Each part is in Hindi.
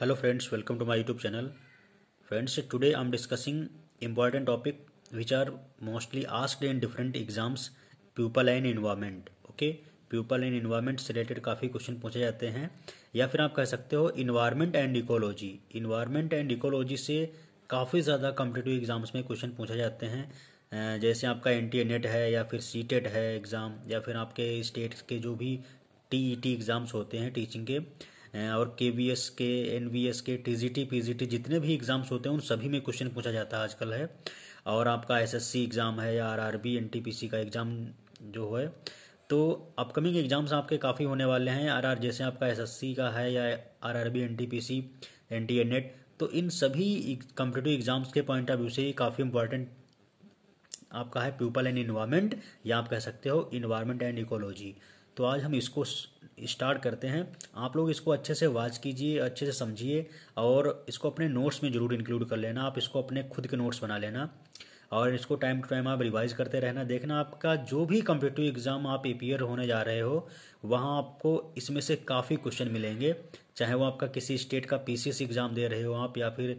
Hello friends welcome to my YouTube channel friends today I am discussing important topic which are mostly asked in different exams people and environment okay people and environment से रिलेटेड काफ़ी क्वेश्चन पूछे जाते हैं या फिर आप कह सकते हो environment and ecology environment and ecology से काफ़ी ज़्यादा कॉम्पिटेटिव एग्जाम्स में क्वेश्चन पूछे जाते हैं जैसे आपका एन टी e e है या फिर सी e है एग्ज़ाम या फिर आपके स्टेट के जो भी टी ई एग्ज़ाम्स होते हैं टीचिंग के हैं और के वी एस के एन वी एस के T G T P G T जितने भी एग्ज़ाम्स होते हैं उन सभी में क्वेश्चन पूछा जाता है आजकल है और आपका एस एस सी एग्ज़ाम है या R R B N T P C का एग्ज़ाम जो है तो अपकमिंग एग्ज़ाम्स आपके काफ़ी होने वाले हैं आर आर जैसे आपका एस एस सी का है या R R B N T P C N T A net तो इन सभी कंपिटेटिव एग्ज़ाम्स के पॉइंट ऑफ व्यू से काफ़ी इंपॉर्टेंट आपका है पीपल एंड इन्वायरमेंट या आप कह सकते हो इन्वायरमेंट एंड इकोलॉजी तो आज हम इसको स्टार्ट करते हैं आप लोग इसको अच्छे से वाच कीजिए अच्छे से समझिए और इसको अपने नोट्स में ज़रूर इंक्लूड कर लेना आप इसको अपने खुद के नोट्स बना लेना और इसको टाइम टू टाइम आप रिवाइज करते रहना देखना आपका जो भी कम्पिटिटिव एग्ज़ाम आप अपियर होने जा रहे हो वहाँ आपको इसमें से काफ़ी क्वेश्चन मिलेंगे चाहे वो आपका किसी स्टेट का पी एग्ज़ाम दे रहे हो आप या फिर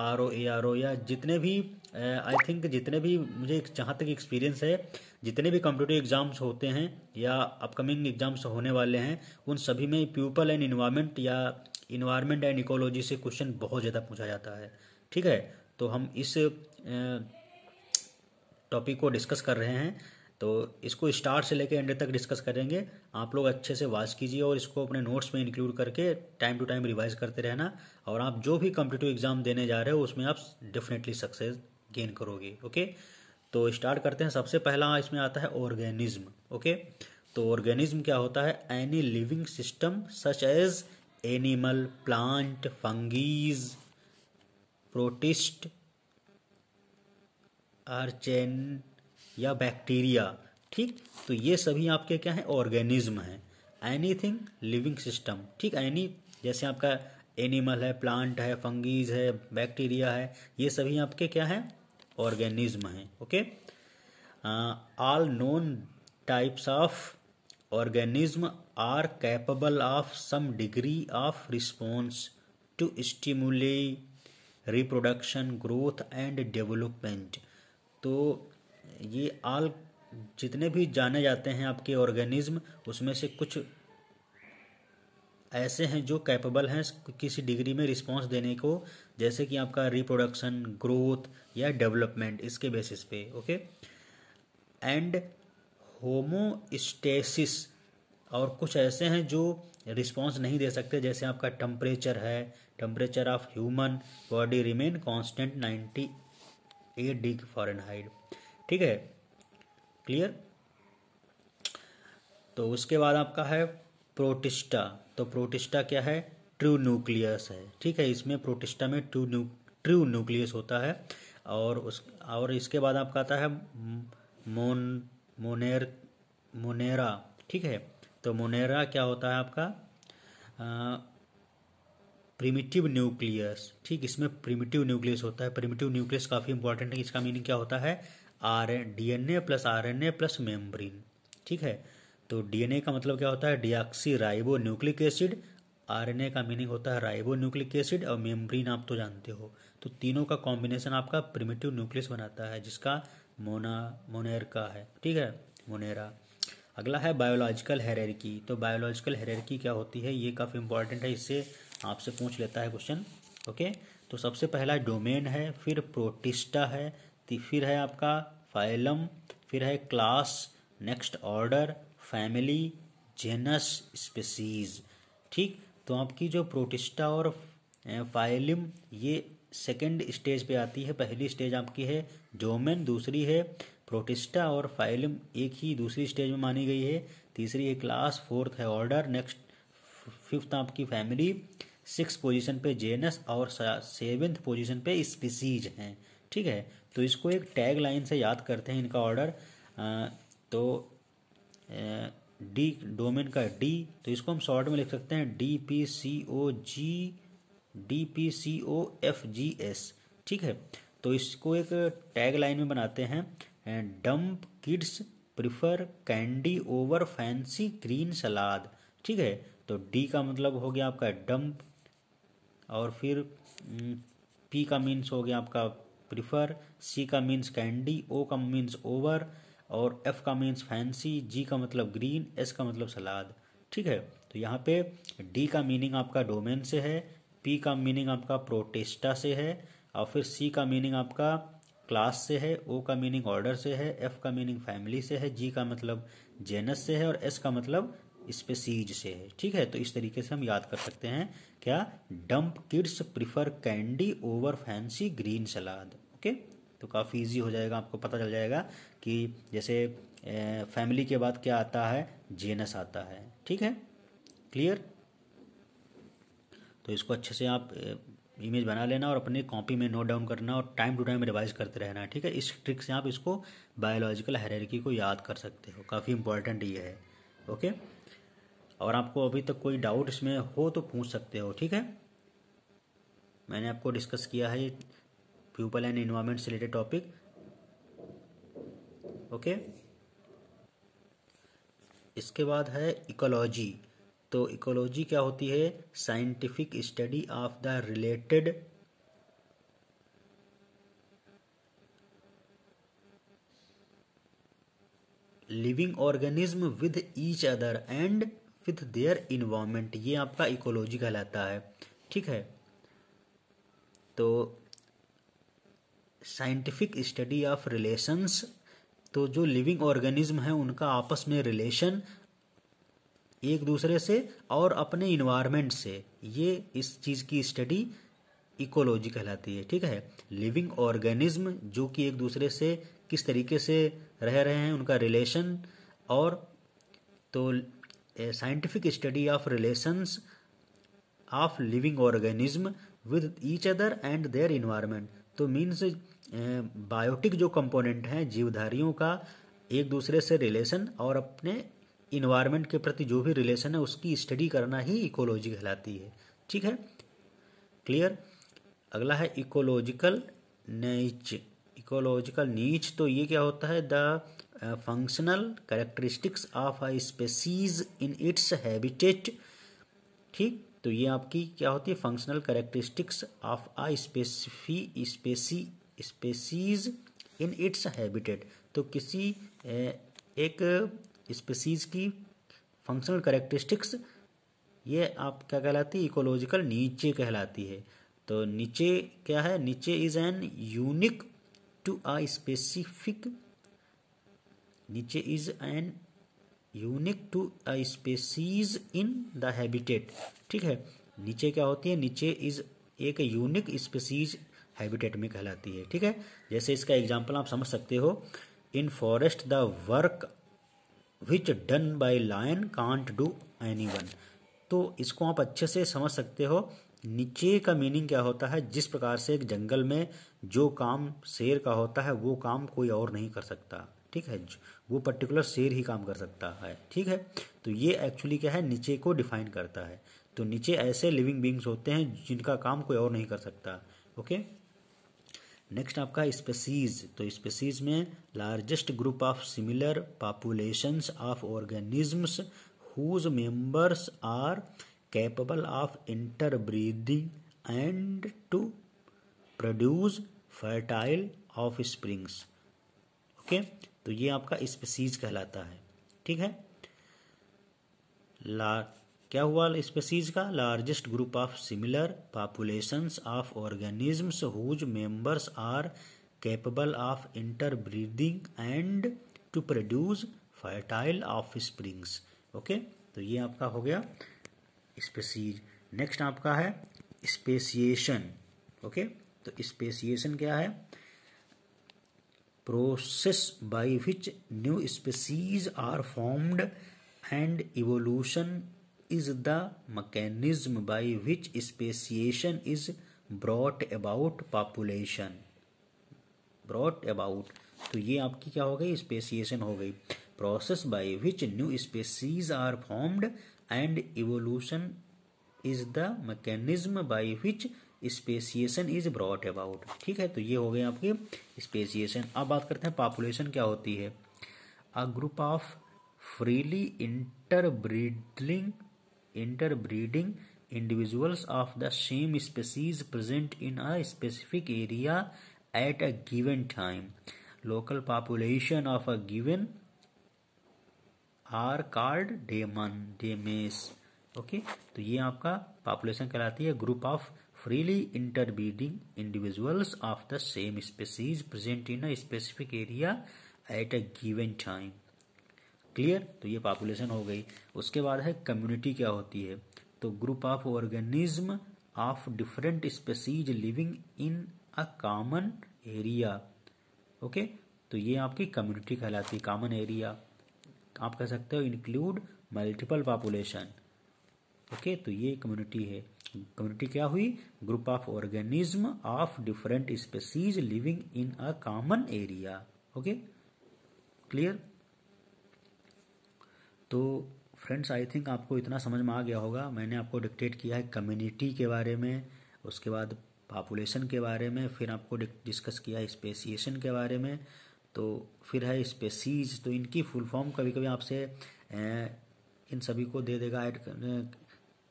R O A R O या जितने भी आई थिंक जितने भी मुझे जहाँ तक एक्सपीरियंस है जितने भी कम्पिटिटिव एग्ज़ाम्स होते हैं या अपकमिंग एग्ज़ाम्स होने वाले हैं उन सभी में पीपल एंड इन्वायरमेंट या इन्वायरमेंट एंड इकोलॉजी से क्वेश्चन बहुत ज़्यादा पूछा जाता है ठीक है तो हम इस टॉपिक को डिस्कस कर रहे हैं तो इसको स्टार्ट से लेकर एंड तक डिस्कस करेंगे आप लोग अच्छे से वॉच कीजिए और इसको अपने नोट्स में इंक्लूड करके टाइम टू टाइम रिवाइज करते रहना और आप जो भी कंपिटेटिव एग्जाम देने जा रहे हो उसमें आप डेफिनेटली सक्सेस गेन करोगे ओके तो स्टार्ट करते हैं सबसे पहला इसमें आता है ऑर्गेनिज्म ओके तो ऑर्गेनिज्म क्या होता है any living system such as animal plant fungi protist archaean या बैक्टीरिया ठीक तो ये सभी आपके क्या हैं ऑर्गेनिज्म हैं एनी थिंग लिविंग सिस्टम ठीक एनी जैसे आपका एनिमल है प्लांट है फंगीज है बैक्टीरिया है ये सभी आपके क्या हैं ऑर्गेनिज्म हैं okay all known types of organism are capable of some degree of response to stimuli reproduction growth and development तो ये आल जितने भी जाने जाते हैं आपके ऑर्गेनिज्म उसमें से कुछ ऐसे हैं जो कैपेबल हैं किसी डिग्री में रिस्पांस देने को जैसे कि आपका रिप्रोडक्शन ग्रोथ या डेवलपमेंट इसके बेसिस पे ओके एंड होमोस्टेसिस और कुछ ऐसे हैं जो रिस्पांस नहीं दे सकते जैसे आपका टम्परेचर है temperature of human body remain constant ninety ये डिग फॉरनहाइट ठीक है क्लियर तो उसके बाद आपका है प्रोटिस्टा तो प्रोटिस्टा क्या है ट्रू न्यूक्लियस है ठीक है इसमें प्रोटिस्टा में ट्रू न्यू ट्रू न्यूक्लियस होता है और उस और इसके बाद आपका आता है मोन मोनेर मोनेरा ठीक है तो मोनेरा क्या होता है आपका प्रिमिटिव न्यूक्लियस ठीक इसमें प्रिमिटिव न्यूक्लियस होता है प्रिमिटिव न्यूक्लियस काफ़ी इंपॉर्टेंट है इसका मीनिंग क्या होता है R DNA plus R N A plus membrane ठीक है तो डीएनए का मतलब क्या होता है deoxyribonucleic acid R N A का मीनिंग होता है राइबो न्यूक्लिक एसिड और मेम्ब्रीन आप तो जानते हो तो तीनों का कॉम्बिनेशन आपका प्रिमिटिव न्यूक्लियस बनाता है जिसका मोना मोनेर का है ठीक है मोनेरा अगला है बायोलॉजिकल हेरेरकी तो बायोलॉजिकल हेरेरकी क्या होती है ये काफ़ी इंपॉर्टेंट है इससे आपसे पूछ लेता है क्वेश्चन ओके तो सबसे पहला डोमेन है फिर प्रोटिस्टा है फिर है आपका फाइलम फिर है class next order family genus species ठीक तो आपकी जो प्रोटिस्टा और फाइलम ये सेकेंड स्टेज पे आती है पहली स्टेज आपकी है जोमेन दूसरी है प्रोटिस्टा और फाइलम एक ही दूसरी स्टेज में मानी गई है तीसरी है क्लास फोर्थ है ऑर्डर नेक्स्ट फिफ्थ आपकी फैमिली सिक्स पोजीशन पे जेनस और सेवेंथ पोजीशन पे स्पीसीज हैं ठीक है तो इसको एक टैग लाइन से याद करते हैं इनका ऑर्डर तो डी डोमेन का डी तो इसको हम शॉर्ट में लिख सकते हैं D P C O G D P C O F G S ठीक है तो इसको एक टैग लाइन में बनाते हैं dumb kids prefer candy over fancy green salad ठीक है तो डी का मतलब हो गया आपका डम्प और फिर पी का मीन्स हो गया आपका प्रिफर सी का मीन्स कैंडी ओ का मीन्स ओवर और एफ का मीन्स फैंसी जी का मतलब ग्रीन एस का मतलब सलाद ठीक है तो यहाँ पे डी का मीनिंग आपका डोमेन से है पी का मीनिंग आपका प्रोटेस्टा से है और फिर सी का मीनिंग आपका क्लास से है ओ का मीनिंग ऑर्डर से है एफ का मीनिंग फैमिली से है जी का मतलब जेनस से है और एस का मतलब स्पेसीज से है ठीक है तो इस तरीके से हम याद कर सकते हैं क्या dumb kids prefer candy over fancy green salad okay तो काफ़ी इजी हो जाएगा आपको पता चल जाएगा कि जैसे फैमिली के बाद क्या आता है जेनस आता है ठीक है क्लियर तो इसको अच्छे से आप इमेज बना लेना और अपनी कॉपी में नोट डाउन करना और टाइम टू टाइम रिवाइज करते रहना ठीक है इस ट्रिक से आप इसको बायोलॉजिकल हेरिकी को याद कर सकते हो काफ़ी इंपॉर्टेंट ये है ओके और आपको अभी तक कोई डाउट इसमें हो तो पूछ सकते हो ठीक है मैंने आपको डिस्कस किया है पीपल एंड इन्वायरमेंट से रिलेटेड टॉपिक ओके इसके बाद है इकोलॉजी तो इकोलॉजी क्या होती है scientific study of the related living organism with each other and with their environment ये आपका इकोलॉजी कहलाता है ठीक है तो साइंटिफिक स्टडी ऑफ रिलेशंस तो जो लिविंग ऑर्गेनिज्म है उनका आपस में रिलेशन एक दूसरे से और अपने इन्वायरमेंट से ये इस चीज़ की स्टडी इकोलॉजी कहलाती है ठीक है लिविंग ऑर्गेनिज्म जो कि एक दूसरे से किस तरीके से रह रहे हैं उनका रिलेशन और तो तो a scientific study of relations of living organism with each other and their environment तो मीन्स बायोटिक जो कंपोनेंट हैं जीवधारियों का एक दूसरे से रिलेशन और अपने इन्वायरमेंट के प्रति जो भी रिलेशन है उसकी स्टडी करना ही इकोलॉजी कहलाती है ठीक है क्लियर अगला है इकोलॉजिकल नीच इकोलॉजिकल नीच तो ये क्या होता है the functional characteristics of a species in its habitat ठीक तो ये आपकी क्या होती है functional characteristics of a specific specie species in its habitat तो किसी uh, एक स्पेसीज की फंक्शनल कैरेक्टरिस्टिक्स ये आप क्या कहलाती है इकोलॉजिकल नीचे कहलाती है तो नीचे क्या है niche is an unique to a specific niche is an unique to species in the habitat ठीक है नीचे क्या होती है नीचे इज एक यूनिक स्पेसीज हैबिटेट में कहलाती है ठीक है जैसे इसका एग्जाम्पल आप समझ सकते हो in forest the work which done by lion can't do anyone तो इसको आप अच्छे से समझ सकते हो नीचे का मीनिंग क्या होता है जिस प्रकार से एक जंगल में जो काम शेर का होता है वो काम कोई और नहीं कर सकता ठीक है वो पर्टिकुलर शेर ही काम कर सकता है ठीक है तो ये एक्चुअली क्या है नीचे को डिफाइन करता है तो नीचे ऐसे लिविंग बींग्स होते हैं जिनका काम कोई और नहीं कर सकता ओके नेक्स्ट आपका स्पेसीज तो स्पेसीज में largest group of similar populations of organisms whose members are capable of interbreeding and to produce fertile offsprings okay तो ये आपका स्पेसीज कहलाता है ठीक है ला क्या हुआ स्पेसीज का largest group of similar population of organisms whose members are capable of interbreeding and to produce fertile offsprings okay तो ये आपका हो गया स्पेसीज नेक्स्ट आपका है स्पेसिएशन ओके okay? तो स्पेसिएशन क्या है process by which new species are formed and evolution is the mechanism by which speciation is brought about population brought about तो ये आपकी क्या हो गई स्पेसिएशन हो गई process by which new species are formed and evolution is the mechanism by which speciation is brought about ठीक है तो ये हो गए आपके स्पेसिएशन अब बात करते हैं पॉपुलेशन क्या होती है a group of freely interbreeding interbreeding individuals of the same species present in a specific area at a given time local population of a given are called deme demes okay तो ये आपका पॉपुलेशन कहलाती है group of freely interbreeding individuals of the same species present in a specific area at a given time clear तो ये पॉपुलेशन हो गई उसके बाद है कम्युनिटी क्या होती है तो group of organism of different species living in a common area okay तो ये आपकी कम्युनिटी कहलाती है कॉमन एरिया आप कह सकते हो इंक्लूड मल्टीपल पॉपुलेशन ओके तो ये कम्युनिटी है कम्युनिटी क्या हुई group of organism of different species living in a common area okay clear तो फ्रेंड्स आई थिंक आपको इतना समझ में आ गया होगा मैंने आपको डिक्टेट किया है कम्युनिटी के बारे में उसके बाद पॉपुलेशन के बारे में फिर आपको डिस्कस किया है स्पेसिएशन के बारे में तो फिर है स्पेसीज तो इनकी फुल फॉर्म कभी कभी आपसे इन सभी को दे देगा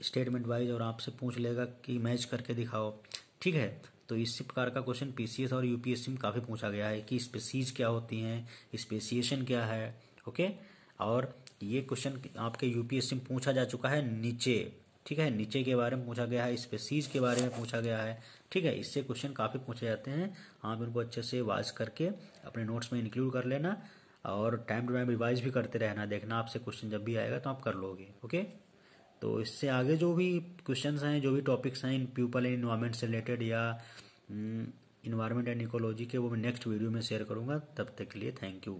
स्टेटमेंट वाइज और आपसे पूछ लेगा कि मैच करके दिखाओ ठीक है तो इसी प्रकार का क्वेश्चन पीसीएस और यूपीएससी में काफ़ी पूछा गया है कि स्पेसीज क्या होती हैं स्पेसिएशन क्या है ओके और ये क्वेश्चन आपके यूपीएससी में पूछा जा चुका है नीचे ठीक है नीचे के बारे में पूछा गया है स्पेसीज के बारे में पूछा गया है ठीक है इससे क्वेश्चन काफ़ी पूछे जाते हैं आप हाँ, इनको अच्छे से वाच करके अपने नोट्स में इंक्लूड कर लेना और टाइम टू टाइम रिवाइज भी करते रहना देखना आपसे क्वेश्चन जब भी आएगा तो आप कर लोगे ओके तो इससे आगे जो भी क्वेश्चन हैं जो भी टॉपिक्स हैं इन पीपल एंड इन्वायरमेंट से रिलेटेड या इन्वायरमेंट एंड इकोलॉजी के वो मैं नेक्स्ट वीडियो में शेयर करूँगा तब तक के लिए थैंक यू